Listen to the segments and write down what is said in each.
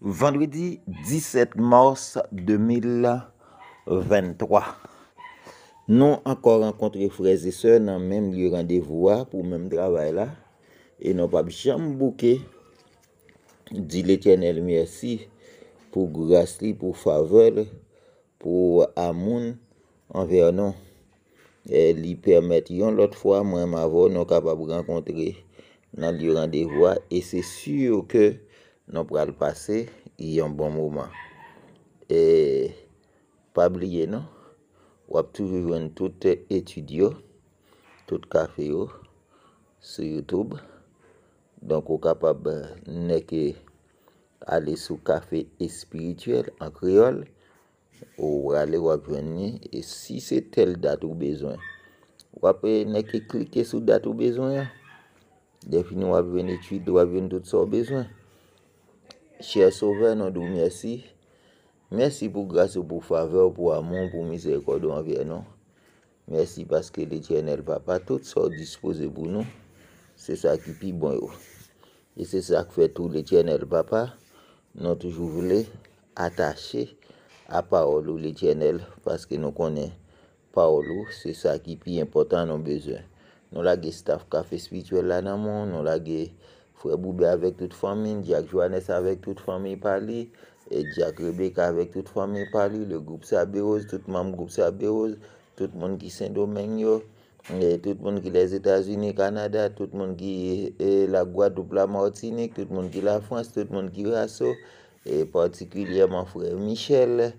Vendredi 17 mars 2023 Non ankon renkontre freze se nan menm yu randevwa pou menm travay la E non pa bichan mbouke Di le kenel mersi pou Grasli, pou Favelle, pou Amoun, Anvernon Li permet yon lot fwa mwen mavo nan kapab renkontre nan yu randevwa E se sur ke Nop pral pase, yon bon mouman. E pabliye nou, wap tou viwen eh, tout etudio, tout kafe yo, sou YouTube. Donk ou kapab neke ale sou kafe espirituel an kriol, ou wale wap veni. E si se tel dat ou bezwen, wap neke klike sou dat ou bezwen ya. Defini wap veni etudio, wap veni dout sou bezwen. Che sove, nan dou mersi. Mersi pou gaso pou fave, pou amon, pou mize kodo an vye nan. Mersi paske lè tjenel papa, bon. tout so dispose pou nou. Se sa ki pi bon yo. E se sa kwe tou lè tjenel papa, nan toujou vle, atache a paolou lè tjenel, paske nou konen paolou. Se sa ki pi important nan bezen. Nan la ge staf kafe spituel la nan mon, nan la ge... Frè Boubet avèk tout famin, Jack Joannès avèk tout famin pali, Jack Rebecca avèk tout famin pali, le Goup Saberoz, tout mam Goup Saberoz, tout moun ki Saint-Domingue, tout moun ki les Etats-Unis-Canada, tout moun ki la Guadeloupe-la-Martinique, tout moun ki la France, tout moun ki Rassou, et particulièrement Frè Michel,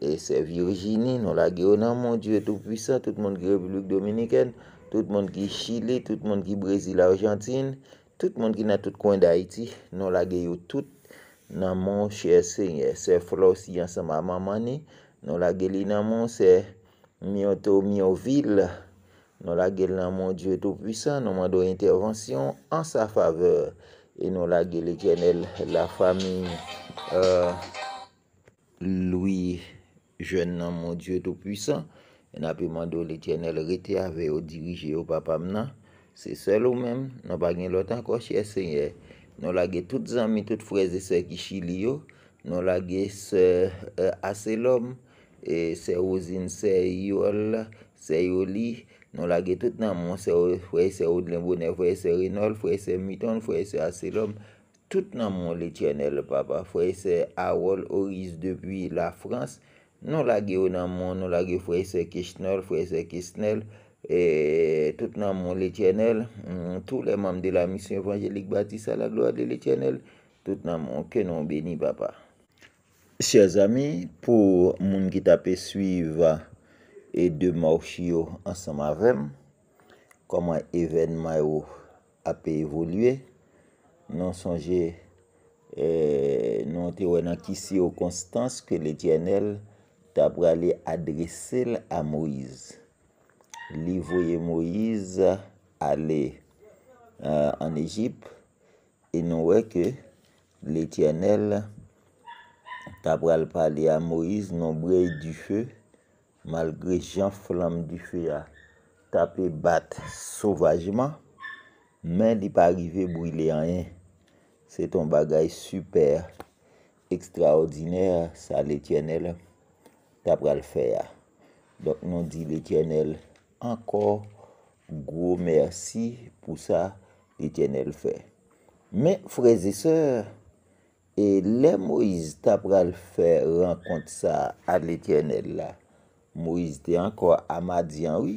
et Sèvres Virginie, non la Guéronamon, Dieu est tout puissant, tout moun ki République Dominicaine, tout moun ki Chile, tout moun ki Brésil-Argentine, Tout moun ki nan tout kwen da iti, nou la ge yo tout nan moun chese yon se flos yon se mamamane. Nou la ge li nan moun se miyo to miyo vil. Nou la ge nan moun diyo tou pwisan, nou mando intervansyon an sa faveur. E nou la ge le tjenel la fami euh, loui jen nan moun diyo tou pwisan. E napi mando le tjenel rete ave yo dirije yo papam nan. Se sel ou men, nou bagen lotan kwa chye se nye. Nou lage tout zami, tout freze se kishili yo. Nou lage se eh, aselom, e se ozin, se yol, se yoli. Nou lage tout nanmon, freze se odlenboune, freze se rinol, freze se miton, freze se aselom. Tout nanmon le tjenel, papa. Freze se awol, oriz debi la frans. Nou lage ou nanmon, nou lage freze se kishnel, freze se kisnel. Et tout nan moun l'Etyenel, mm, tout le mam de la misyon evanjelik batis a la gloa de l'Etyenel, tout nan moun kenon beni papa. Siyaz ami, pou moun ki ta pe suiv e de mou chiyo ansan ma vem, koman evenma yo a pe evolue, nan sonje, e, nan te wè nan ki si yo konstans ke l'Etyenel tabra li adrese l'amoiz. li voye Moïse ale an Egip e nou wey ke l'Etienne tabral pale a Moïse nou brey du fe malgre jan flam du fe tabre bat sauvajman men di pa arrive brile a en se ton bagay super ekstraordiner sa l'Etienne tabral fe ya nou di l'Etienne el ankor gro mersi pou sa l'Etyenel e fè. Men, freze se, e le Moïse ta pral fè renkont sa a l'Etyenel la. Moïse te ankor amadyan,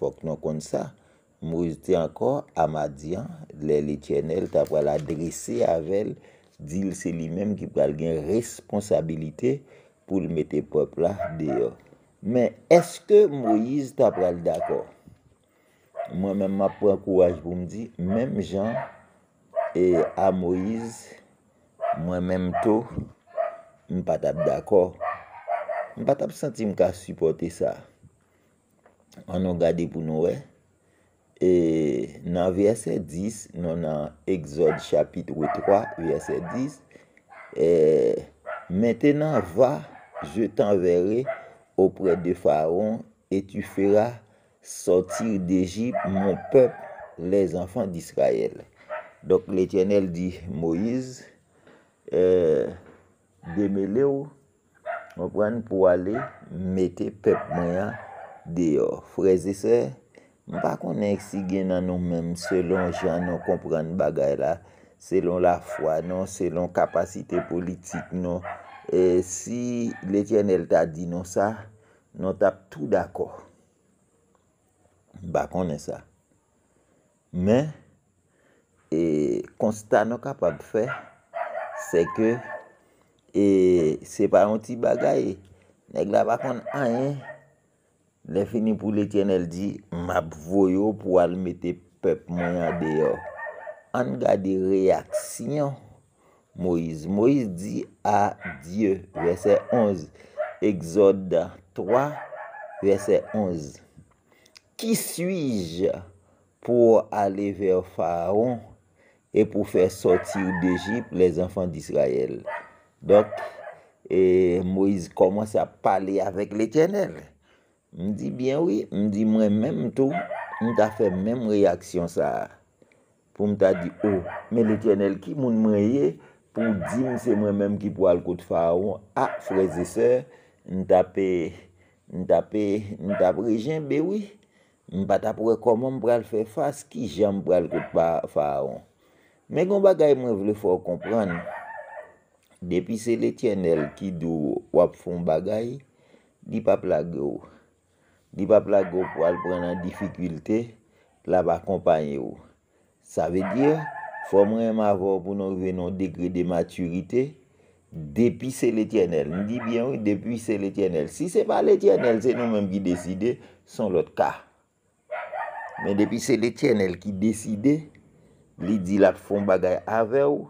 fòk nan kont sa, Moïse te ankor amadyan, le l'Etyenel ta pral adrese avèl, dil se li mèm ki pral gen responsabilite pou l'mete pop la deyo. Men, eske Moïse ta pral d'akor? Mwen men ma pran kouwaj pou mdi, menm jan, e a Moïse, mwen menm to, m patap d'akor. M patap santi m ka supporte sa. An nou gade pou nou e, e nan verset 10, nan nan Exodus chapitre 3, verset 10, e, mentenan va, je tan vere, opre de Faron, et tu fera sotir d'Egypt, mon pep, les anfan d'Israël. Dok l'Etiennel di Moïse, euh, demele ou, mwen pran pou ale, mette pep mwen ya deyo. Freze se, mwen pa konen eksigen nan nou men, selon jan nou kompran bagay la, selon la fwa nou, selon kapasite politik nou, E si letyen el ta di nou sa, nou tap tou d'akor. Bakon e sa. Men, e konsta nou kapab fe, se ke, e se pa yon ti bagay. E, neg la bakon an, le fini pou letyen el di, map voyo pou al mette pep mwen ya deyo. An gade reaksinyon. Moïse. Moïse di a Dieu, verset 11. Exode 3, verset 11. Ki suis je pou alé ver Faron e pou fè sotir d'Egypte les enfants d'Israël? Dok, Moïse komanse a palé avèk l'Etyenel. M di bien oui, m di mè mè m tou, m ta fè mèm reaksyon sa. Pou m ta di, oh, mè l'Etyenel ki moun mè yè pou di mwen se mwen menm ki pou al kout fawon, a, freze se, n tap rejen bewi, n pa tap rekomon pral fe fas ki jan pral kout fawon. Men kon bagay mwen vle fwo kompran, depi se le tjenel ki dou wap foun bagay, di pa plago. Di pa plago pou al pran an difikulte, la pa kompanyo. Sa ve dir, a, Fò mwen m avò pou nou ven nou degre de maturite, depi se l'Etiennelle. M di byan, depi se l'Etiennelle. Si se pa l'Etiennelle, se nou menm ki deside, son lot ka. Men depi se l'Etiennelle ki deside, li di la foun bagay avew,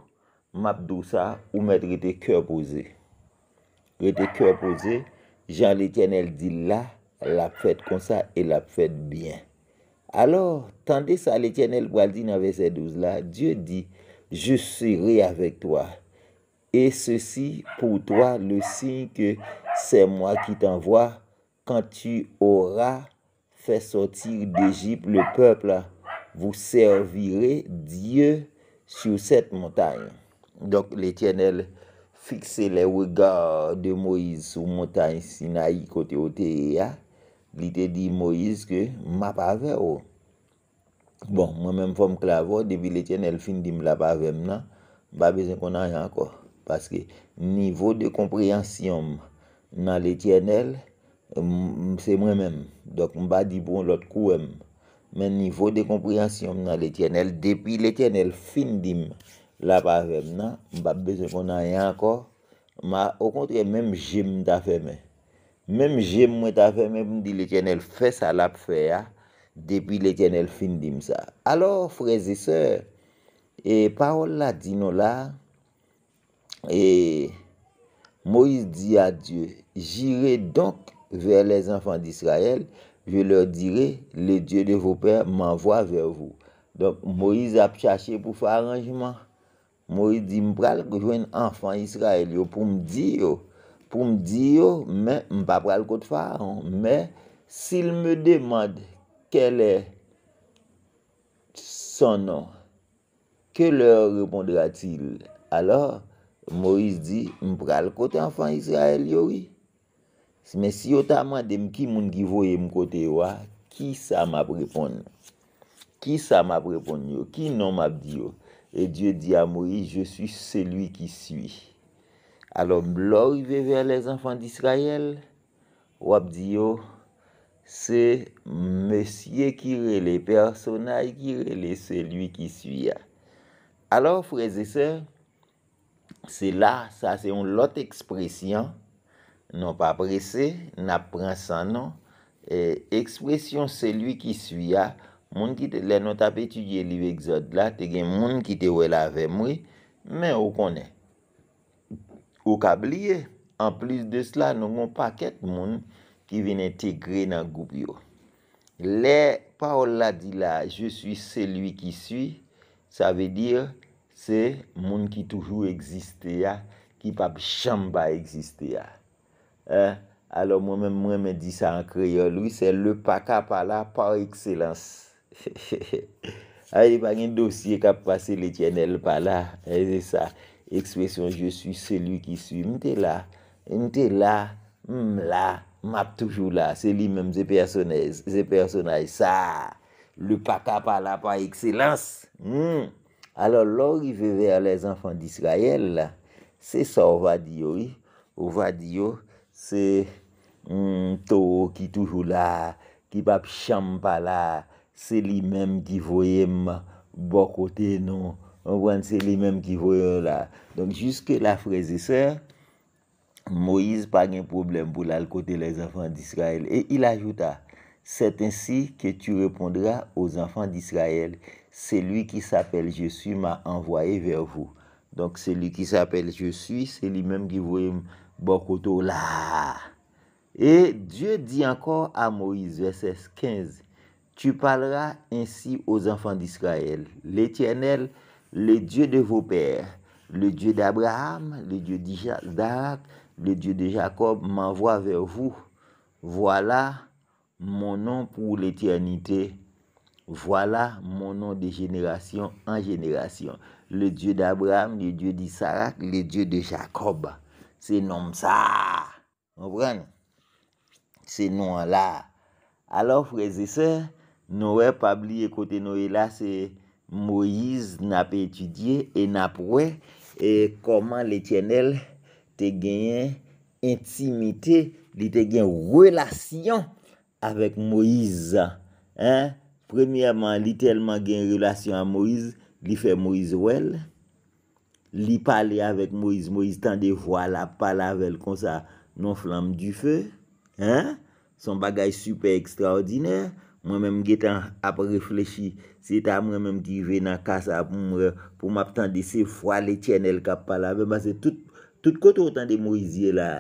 map dousa, ou menm rete kèr posè. Rete kèr posè, jan l'Etiennelle di la, la fèd konsa, e la fèd byan. Alors, tandè sa l'Etiennelle Gualdine avè se douze la, Dieu di, je serai avèk toi. Et ceci, pou toi, le signe ke se moi ki tanvoi, kan tu ora fè sortir d'Egypte le peuple, pou la, vous servirez Dieu sur cette montagne. Donc, l'Etiennelle fixe le regard de Moïse sur montagne Sinai kote oteyea, li te di Moïse ke ma pa ve ou. Bon, mwen mwen fom klavo, depi l'Etienne el fin dim la pa ve mna, ba bezen konan yankor. Paske, nivou de komprehensyon nan l'Etienne el, se mwen mèm. Dok mwen ba di bon lot kou m. Men nivou de komprehensyon nan l'Etienne el, depi l'Etienne el fin dim la pa ve mna, ba bezen konan yankor. Ma, o kontre, mwen jim da fe mè. Mèm jè mwen ta fè, mèm mwen di lè kèn el fè salap fè ya, depi lè kèn el fin dim sa. Alors, freze sè, e parol la di nou la, e Moïse di adieu, jire donk vè les anfan d'Israël, je lè dire, le dieu de vò pè m'envoi vè vò. Donk, Moïse ap chache pou fè aranjman, Moïse di mpral koujwen anfan Israël, yo pou m'di yo, pou m di yo, men, m pa pral kote fa, men, s'il me demande, kelle son nan, ke lor repondera til, alor, Moïse di, m pral kote anfan Yisrael yori, se men si yota man dem ki moun ki voye m kote yo, ki ah, sa m ap reponde, ki sa m ap reponde yo, ki non m ap di yo, e Diyo di a Moïse, je sou selou ki soui, alo blorive ver les anfan disrayel, wap diyo, se mesye kire le personay, kire le seluy ki suya. Alo freze se, se la, sa se un lot ekspresyon, non pa prese, nap pran sanon, ekspresyon seluy ki suya, moun ki te le notap etu ye liwek zot la, te gen moun ki te we la ve mwi, men ou konen. Ou kab liye, an plis de sla, nou mwen pa ket moun ki ven entegre nan Gubyo. Le, pa ou la di la, je suis celui ki suis, sa ve dir, se moun ki toujou eksiste ya, ki pa bjamba eksiste ya. Eh, alo mwen mwen me di sa an kreyo lwi, se le pa ka pala par ekselans. A ye bagen dosye kap pase le tjenel pala, e eh, ze sa. Ekspresyon, je suis celui qui suis, m'te la, m'te la, m'la, m'ap toujou la, se li mèm zé personè, zé personè, e sa, le paka pa la pa ekselans, m, hmm. alò log i ve ver les enfans d'Israël, se sa ova diyo, ova diyo, se m hmm, tou ki toujou la, ki bap chanm pa la, se li mèm ki voyem bokote nou, On voit c'est lui-même qui voyait euh, là. Donc, jusque la frère et Moïse pas un problème pour là, le côté les enfants d'Israël. Et il ajouta, c'est ainsi que tu répondras aux enfants d'Israël. Celui qui s'appelle Je suis m'a envoyé vers vous. Donc, celui qui s'appelle Je suis, c'est lui-même qui voyait Bokoto là. Et Dieu dit encore à Moïse, verset 15, Tu parleras ainsi aux enfants d'Israël. L'Éternel le Dieu de vos pères, le Dieu d'Abraham, le Dieu d'Isaac, le Dieu de Jacob m'envoie vers vous. Voilà mon nom pour l'éternité. Voilà mon nom de génération en génération. Le Dieu d'Abraham, le Dieu d'Isaac, le Dieu de Jacob. C'est nom ça. Comprenez? C'est nom là. Alors, frères et sœurs, nous pas oublier côté là, c'est Moïse na pe etudye e na pre E koman l'Etiennelle te genye intimite Li te genye relasyon avek Moïse Premièrement, li telman genye relasyon a Moïse Li fe Moïse well Li pale avek Moïse Moïse tende vwa la pale avek kon sa non flamme du fe Son bagaj super ekstraordinèr Mwen menm ge tan ap reflechi. Se ta mwen menm ki ve nan kasa ap mwen. Pou map tan de se fwa le tjenel kap pala. Ben ba se tout koto tan de Moizye la.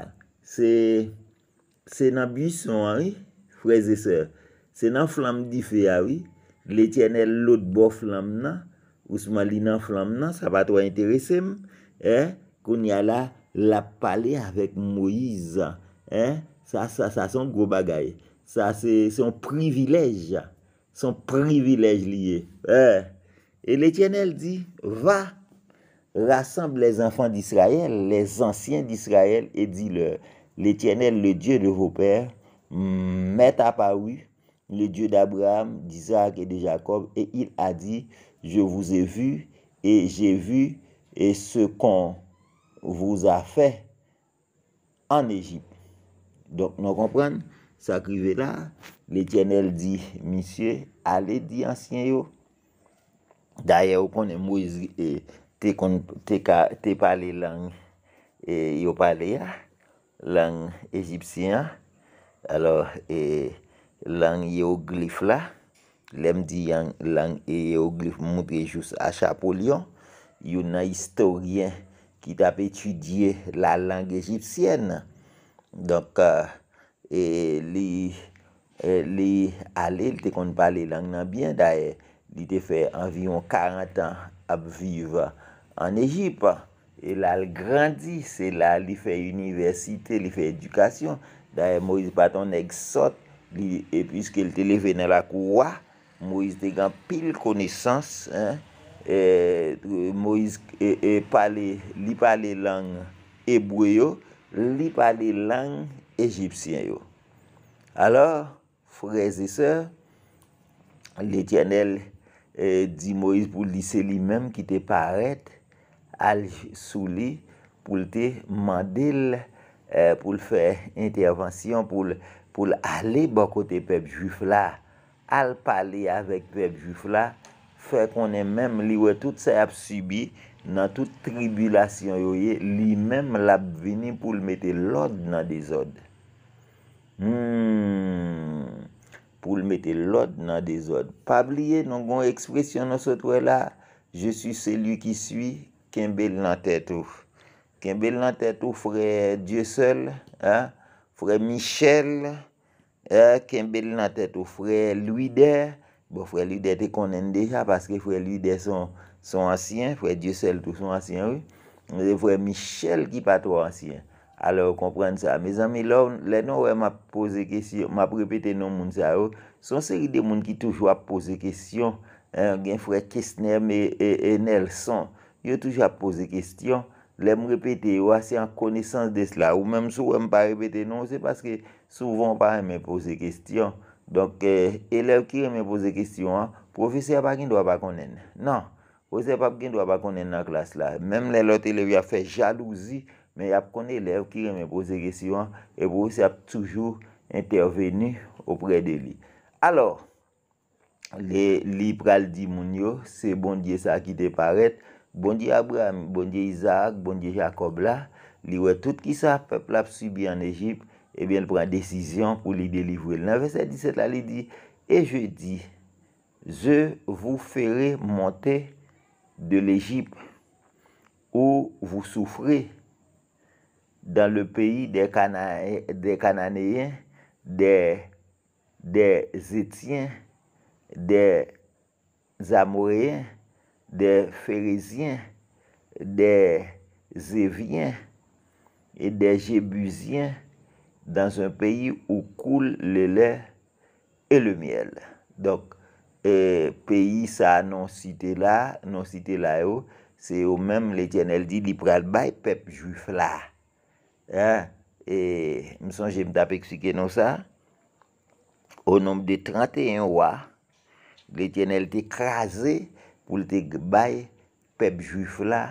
Se nan bu son. Wi, Freze se. Se nan flam di fe ya. Wi, le tjenel lot bo flam nan. Ousman li nan flam nan. Sa pa to a interese. E, koun ya la la pale avek Moiz. E, sa son gro bagay. Ça, c'est son privilège. Son privilège lié. Eh. Et l'Éternel dit, va, rassemble les enfants d'Israël, les anciens d'Israël, et dis-leur, l'Éternel, le Dieu de vos pères, m'est apparu, le Dieu d'Abraham, d'Isaac et de Jacob, et il a dit, je vous ai vu, et j'ai vu, et ce qu'on vous a fait en Égypte. Donc, nous comprenons Sa krive la, le tjenel di, misye, ale di ansyen yo. Daye, ou konen mwiz, e, te pale lang e, yo pale ya, lang egipsyen, alo, e, lang yeoglif la, lem di yang lang yeoglif mwote jous a chapo lion, yon na historien ki tap etudye la lang egipsyen. Donk, euh, E e li ale, li te kon pa le lang nan byen, da e, li te fe anvion 40 an ap viv an Ejip, e la l grandi, se la li fe universite, li fe edukasyon, da Moise Paton ek sot, e pwiske li te leve nan la kouwa, Moise te gan pil konesans, Moise li pa le lang ebweyo, li pa le lang ebweyo, Egipsyen yo. Alors, freze se, l'Etiennel eh, di Moïse pou l'dise li mèm ki te paret, al sou li pou l'te mandil, pou l'fè intervensyon, pou l' pou l'ali bako te pep juf la, al pali avèk pep juf la, fè konè mèm li wè tout se ap subi nan tout tribulasyon yo ye, li menm la vini pou l mette l od nan de zod. Hmm, pou l mette l od nan de zod. Pabli ye, nan gwen ekspresyon nan se to la, je su seli ki sui, kembe l nan tete ou. Kembe l nan tete ou frey Diyosel, frey Michel, kembe l nan tete ou frey Luyder, bo frey Luyder te konen deja, paske frey Luyder son... Son ansyen, fweye Diyosel tou son ansyen, wè. Fweye Michel ki patwa ansyen. Alors, komprende sa. Me zan, me lò, lè nou wè m'ap pose kestyon, m'ap repete nou moun sa, wè. Oh. Son seri de moun ki toujwa pose kestyon. Gwen fweye Kisnem e Nelson, yo toujwa pose kestyon. Lè m'repete, wè, se an konesans de sla. Ou mèm sou wè m'pa repete nou, se paske souvan pa mè pose kestyon. Donk, e euh, lè wè ki mè pose kestyon, wè. Profeseur Bakin dwa pa konen. Non. Nan. Ose pap gen dwa pa konen nan klas la. Mem lè lòte lè vya fè jalouzi, men yap konen lè, ou kire men pose gè siwan, e pou se ap toujou intervenu opre de li. Alors, li pral di moun yo, se bondye sa ki te paret, bondye Abraham, bondye Isaac, bondye Jacob la, li wè tout ki sa, pepl ap subi an Ejip, e bien pran desisyon pou li delivwè lè. Nè vè se di se la li di, e je di, ze vou fère montè de l'Égypte, où vous souffrez dans le pays des, des Cananéens, des, des des Amoréens, des Phérésiens, des Zéviens et des Jébusiens dans un pays où coule le lait et le miel. Donc, E peyi sa nan site la, nan site la yo, se yo menm le tjenel di lipral bay pep jwif la, e mson jem da peksike nan sa, o nombe de 31 wa, le tjenel te krasi pou te bay pep jwif la,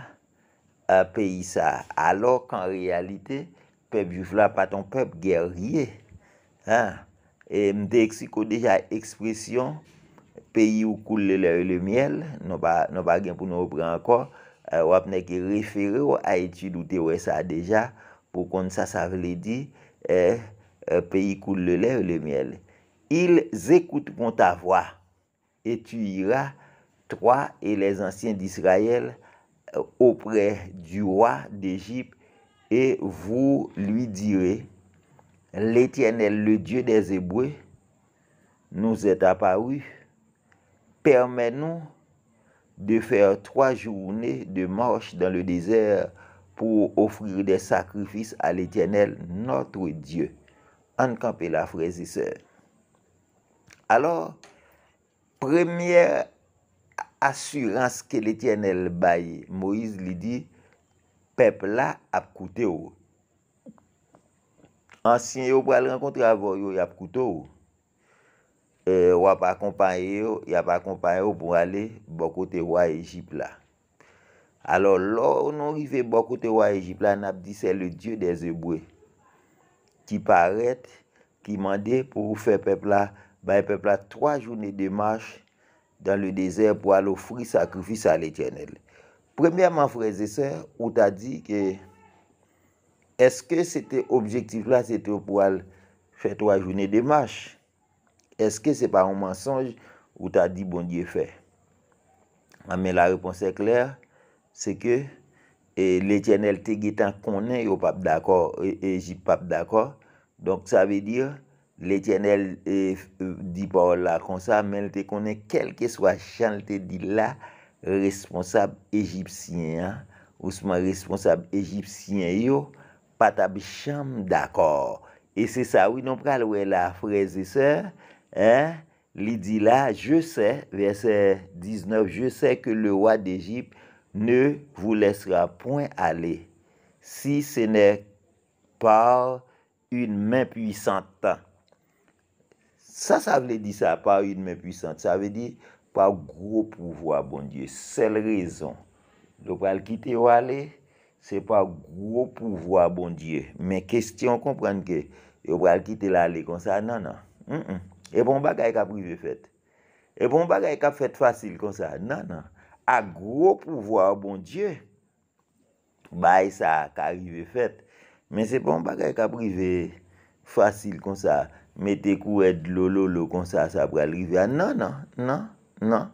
a peyi sa, alok an realite, pep jwif la paton pep gerye, e mde eksiko deja ekspresyon, peyi ou koule le le ou le miel, nou ba gen pou nou opre anko, eh, wapne ki e refere ou a etude ou te wesa deja, pou kon sa sa vle di, eh, eh, peyi koule le le ou le miel. Il zekoute kon ta vwa, etu ira, troa e les ansyen disrayel, opre du wwa dejip, e vou li dire, l'Etyenel, le dieu de Zebwe, nou zet apawu, Permè nou de fèr 3 jounè de mòch dan le dezèr pou ofrir de sakrifis a l'Etyenel, notre Diyo, an kampè la frezise. Alors, premère asurans ke l'Etyenel baye, Moïse li di, pep la apkoute ou. Ansyen yo pral renkontre avoy yo apkoute ou. E, w ap akompanye yo, y ap akompanye yo pou ale, bokote w a Ejipla. Alors, lor nou y fe bokote w a Ejipla, nap di se le diyo de Zeboué, ki paret, ki mande pou ou fe pepla, ba e pepla 3 jouni demache dan le dezer pou al ofri sakrifis al etjenel. Premièman freze se, ou ta di ke, eske se te objektif la se te pou al fe 3 jouni demache? Eske se pa an mensonj ou ta di bon die fe? A ah, men la reponsè kler, se ke, e lete enel te getan konen yo pap d'akor, e Egypt pap d'akor, donk sa ve dir, lete enel e, di par la konsa, men te konen kelke swa chan, te di non, la responsab egyptiyen, ou sman responsab egyptiyen yo, patab chanm d'akor. E se sa, ou nan pral wè la freze se, Li di la, je sè, verset 19, je sè ke le wad d'Egypte ne vous laissera point aller si se ne par une main puissante. Sa, sa vle di sa, par une main puissante. Sa vle di, par gro pouvoi, bon dieu. Sel rezon. Yo pral kite yo ale, se par gro pouvoi, bon dieu. Men kestyon, komprenke, yo pral kite la ale kon sa, nan nan. E bon bagay ka prive fet. E bon bagay ka fet fasil kon sa. Nan nan. A gro pouvoi a bon dje. Bay sa ka rive fet. Men se bon bagay ka prive fasil kon sa. Mete kou ed lolo lolo kon sa. Sa pralrive. Ah, nan nan. Nan. Nan.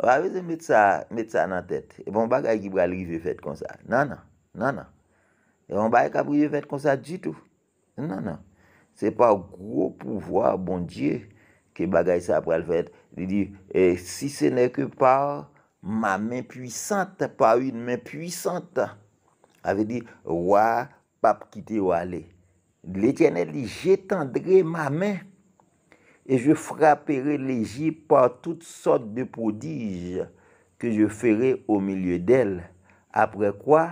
Wa veze met sa nan tet. E bon bagay ki pralrive fet kon sa. Nan nan. Nan nan. E bon bagay ka prive fet kon sa di tou. Nan nan. Se pa gro pouvoi bon diye ke bagay sa apre al fete. Li di, e si se ne ke pa ma men pwisante, pa yon men pwisante. A ve di, wap pap ki te wale. Li di, j etandre ma men. E je frapere l'Egypte pa tout sort de prodige ke je fere au milieu del. Apre kwa,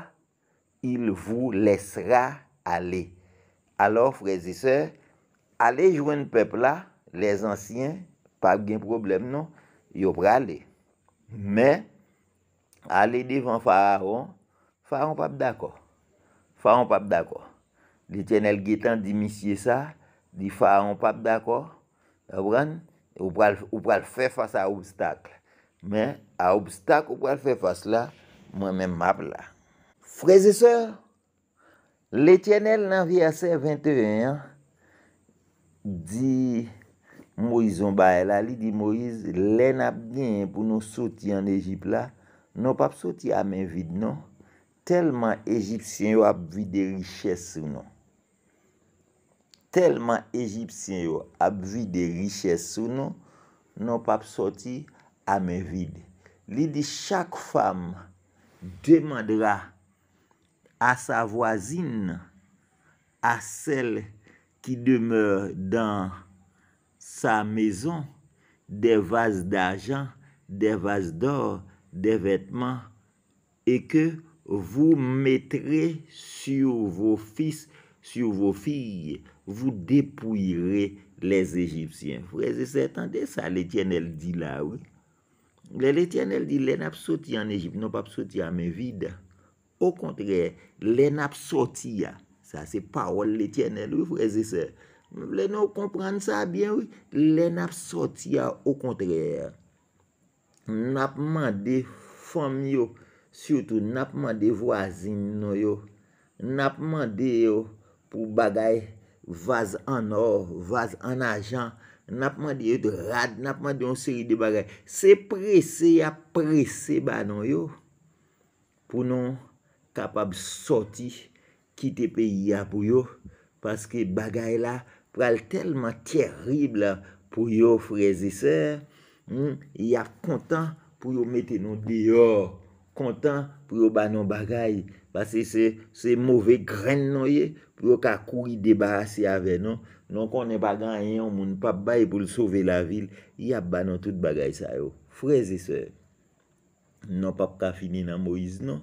il vou lesra ale. Alo freze se, ale jwen pepla, les ansyen, pap gen problem nou, yo prale. Me, ale divan faron, faron pap d'akor. Faron pap d'akor. Li tjenel gitan di misye sa, di faron pap d'akor. Ebran, ou pral fe fasa obstakl. Me, a obstakl ou pral fe fasa la, mwen men map la. Freze se, ou pral fe fasa la, mwen men map la. L'Etiennel nan vi a sè 21, di Moïse Mbaye la, li di Moïse, lè nap gen pou nou soti an Egypt la, nou pap soti a men vide nou, telman Egyptian yo ap vi de richesse ou nou. Telman Egyptian yo ap vi de richesse ou nou, nou pap soti a men vide. Li di chak fam demandera, a sa voisine, a sel ki demeur dan sa mezon, de vase d'ajan, de vase d'or, de vetman, e ke vou metre sur vou fis, sur vou fi, vou depouyre les Egipsyen. Fou reze se etande sa, le tjen el di la, oui. Le tjen el di, le napsoti an Egip, nou pap soti an, me vide. Ou kontrè, lè nap soti ya. Sa se pa ou lè tjenè lè ou fweze se. Mwen blè nou kompran sa bien ou, lè nap soti ya ou kontrè. Nap mande fom yo, soutou nap mande vwazin nou yo. Nap mande yo pou bagay vaz an or, vaz an ajan. Nap mande yo de rad, nap mande yo siri de bagay. Se prese ya prese ba nou yo pou nou... kapab soti kite pe ya pou yo paske bagay la pral telman terribla pou yo freze ser hmm, ya kontan pou yo mette nou diyor, kontan pou yo banon bagay, paske se se mouve gren nou ye pou yo ka kouri debarasi ave nou nou konen bagay yon moun pap bay pou l sove la vil ya banon tout bagay sa yo, freze ser nou pap ka fini nan Moise nou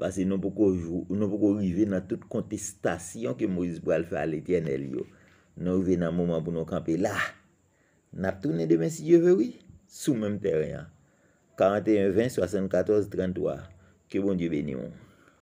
Pase nou pou kou rive nan tout kontestasyon ke mouzis pral fè al etyenel yo. Nou rive nan mouman pou nou kampe la. Na ptoune demen si je vè wè, sou mèm terè ya. 41-20-74-33, ke bon die vè ni moun.